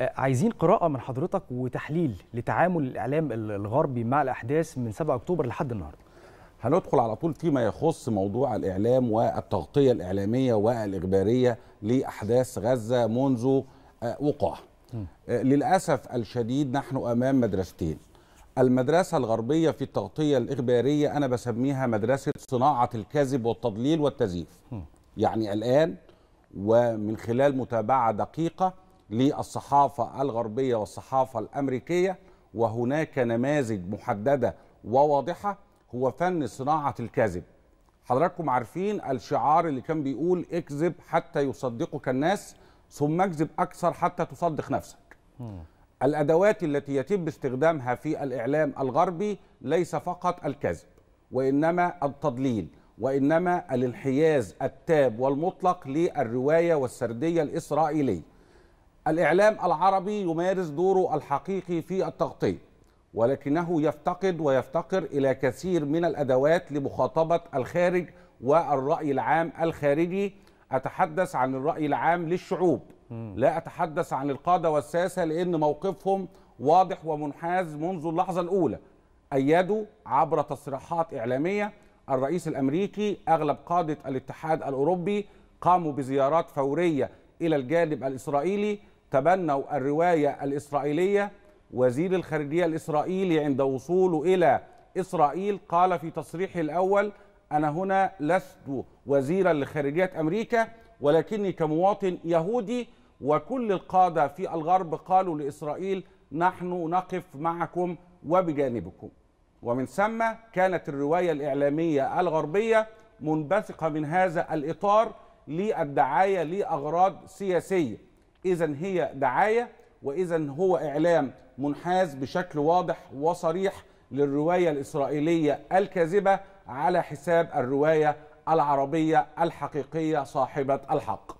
آه، عايزين قراءة من حضرتك وتحليل لتعامل الإعلام الغربي مع الأحداث من 7 أكتوبر لحد النهاردة هندخل على طول فيما يخص موضوع الإعلام والتغطية الإعلامية والإخبارية لأحداث غزة منذ آه، وقوعها آه، للأسف الشديد نحن أمام مدرستين المدرسة الغربية في التغطية الإخبارية أنا بسميها مدرسة صناعة الكذب والتضليل والتزييف يعني الآن ومن خلال متابعة دقيقة للصحافه الغربيه والصحافه الامريكيه وهناك نماذج محدده وواضحه هو فن صناعه الكذب. حضراتكم عارفين الشعار اللي كان بيقول اكذب حتى يصدقك الناس ثم اكذب اكثر حتى تصدق نفسك. الادوات التي يتم استخدامها في الاعلام الغربي ليس فقط الكذب وانما التضليل وانما الانحياز التاب والمطلق للروايه والسرديه الاسرائيليه. الإعلام العربي يمارس دوره الحقيقي في التغطية ولكنه يفتقد ويفتقر إلى كثير من الأدوات لمخاطبة الخارج والرأي العام الخارجي أتحدث عن الرأي العام للشعوب لا أتحدث عن القادة والساسة لأن موقفهم واضح ومنحاز منذ اللحظة الأولى أيدوا عبر تصريحات إعلامية الرئيس الأمريكي أغلب قادة الاتحاد الأوروبي قاموا بزيارات فورية إلى الجانب الإسرائيلي تبنوا الروايه الاسرائيليه وزير الخارجيه الاسرائيلي عند وصوله الى اسرائيل قال في تصريحه الاول انا هنا لست وزيرا لخارجيه امريكا ولكني كمواطن يهودي وكل القاده في الغرب قالوا لاسرائيل نحن نقف معكم وبجانبكم ومن ثم كانت الروايه الاعلاميه الغربيه منبثقه من هذا الاطار للدعايه لاغراض سياسيه اذا هي دعايه واذا هو اعلام منحاز بشكل واضح وصريح للروايه الاسرائيليه الكاذبه على حساب الروايه العربيه الحقيقيه صاحبه الحق